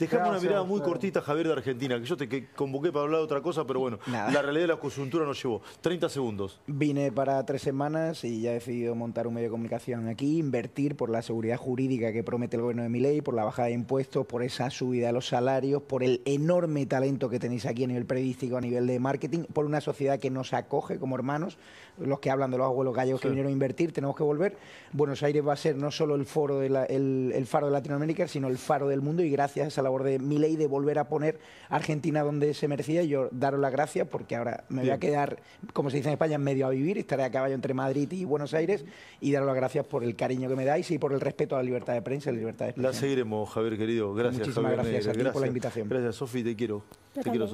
Dejame una mirada muy cortita, Javier, de Argentina, que yo te convoqué para hablar de otra cosa, pero bueno, la realidad de la coyuntura nos llevó. 30 segundos. Vine para tres semanas y ya he decidido montar un medio de comunicación aquí, invertir por la seguridad jurídica que promete el gobierno de mi ley, por la bajada de impuestos, por esa subida de los salarios, por el enorme talento que tenéis aquí a nivel periodístico, a nivel de marketing, por una sociedad que nos acoge como hermanos, los que hablan de los abuelos gallegos que vinieron a invertir, tenemos que volver. Buenos Aires va a ser no solo el, foro de el faro de Latinoamérica, sino el faro del mundo y gracias a la de de ley, de volver a poner a Argentina donde se merecía. Yo daros las gracias porque ahora me voy a quedar, como se dice en España, en medio a vivir. Estaré a caballo entre Madrid y Buenos Aires y daros las gracias por el cariño que me dais y por el respeto a la libertad de prensa y la libertad de La seguiremos, Javier, querido. Gracias, Muchísimas Gracias, a eh, ti por la invitación. Gracias, Sofi, te quiero. te quiero,